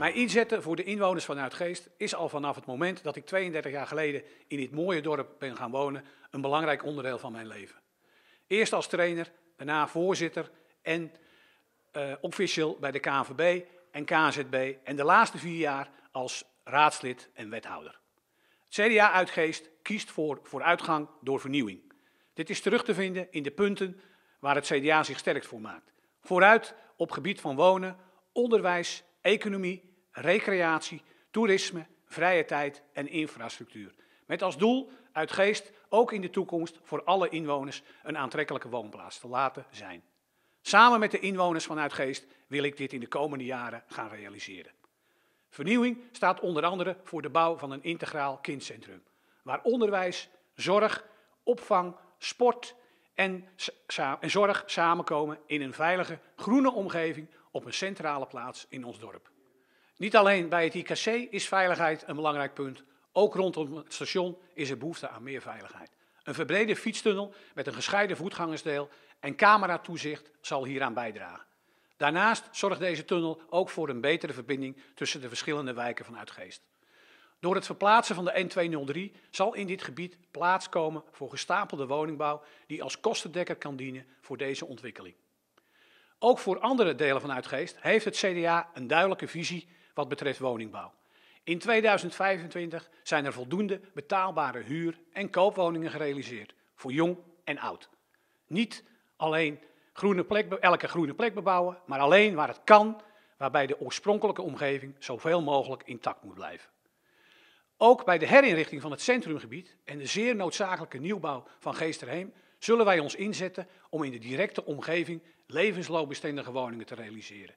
Mijn inzetten voor de inwoners vanuit Geest is al vanaf het moment dat ik 32 jaar geleden in dit mooie dorp ben gaan wonen een belangrijk onderdeel van mijn leven. Eerst als trainer, daarna voorzitter en uh, eh, official bij de KNVB en KZB en de laatste vier jaar als raadslid en wethouder. Het CDA Uitgeest kiest voor vooruitgang door vernieuwing. Dit is terug te vinden in de punten waar het CDA zich sterk voor maakt. Vooruit op gebied van wonen, onderwijs, economie recreatie, toerisme, vrije tijd en infrastructuur. Met als doel uit geest ook in de toekomst voor alle inwoners een aantrekkelijke woonplaats te laten zijn. Samen met de inwoners van Uitgeest wil ik dit in de komende jaren gaan realiseren. Vernieuwing staat onder andere voor de bouw van een integraal kindcentrum, waar onderwijs, zorg, opvang, sport en, en zorg samenkomen in een veilige, groene omgeving op een centrale plaats in ons dorp. Niet alleen bij het IKC is veiligheid een belangrijk punt, ook rondom het station is er behoefte aan meer veiligheid. Een verbrede fietstunnel met een gescheiden voetgangersdeel en cameratoezicht zal hieraan bijdragen. Daarnaast zorgt deze tunnel ook voor een betere verbinding tussen de verschillende wijken van Uitgeest. Door het verplaatsen van de N203 zal in dit gebied plaats komen voor gestapelde woningbouw die als kostendekker kan dienen voor deze ontwikkeling. Ook voor andere delen van Uitgeest heeft het CDA een duidelijke visie wat betreft woningbouw. In 2025 zijn er voldoende betaalbare huur- en koopwoningen gerealiseerd voor jong en oud. Niet alleen groene plek, elke groene plek bebouwen, maar alleen waar het kan, waarbij de oorspronkelijke omgeving zoveel mogelijk intact moet blijven. Ook bij de herinrichting van het centrumgebied en de zeer noodzakelijke nieuwbouw van Geesterheem zullen wij ons inzetten om in de directe omgeving levensloopbestendige woningen te realiseren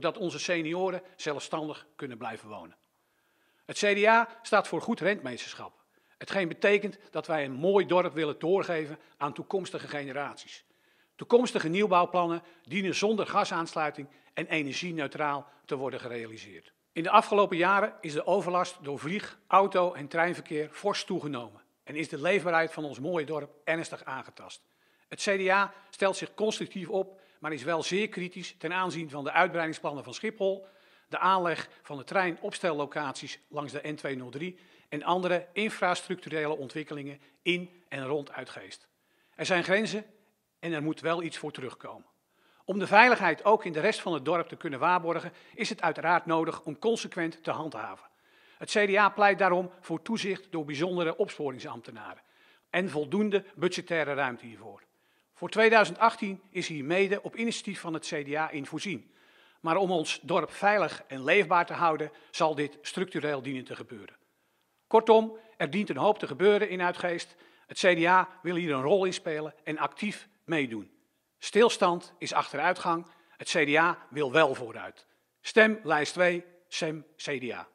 zodat onze senioren zelfstandig kunnen blijven wonen. Het CDA staat voor goed rentmeesterschap, hetgeen betekent dat wij een mooi dorp willen doorgeven aan toekomstige generaties. Toekomstige nieuwbouwplannen dienen zonder gasaansluiting en energie-neutraal te worden gerealiseerd. In de afgelopen jaren is de overlast door vlieg, auto en treinverkeer fors toegenomen en is de leefbaarheid van ons mooie dorp ernstig aangetast. Het CDA stelt zich constructief op maar is wel zeer kritisch ten aanzien van de uitbreidingsplannen van Schiphol, de aanleg van de treinopstellocaties langs de N203 en andere infrastructurele ontwikkelingen in en rond Uitgeest. Er zijn grenzen en er moet wel iets voor terugkomen. Om de veiligheid ook in de rest van het dorp te kunnen waarborgen, is het uiteraard nodig om consequent te handhaven. Het CDA pleit daarom voor toezicht door bijzondere opsporingsambtenaren en voldoende budgettaire ruimte hiervoor. Voor 2018 is hier mede op initiatief van het CDA in voorzien. Maar om ons dorp veilig en leefbaar te houden, zal dit structureel dienen te gebeuren. Kortom, er dient een hoop te gebeuren in Uitgeest. Het CDA wil hier een rol in spelen en actief meedoen. Stilstand is achteruitgang. Het CDA wil wel vooruit. Stem lijst 2, SEM CDA.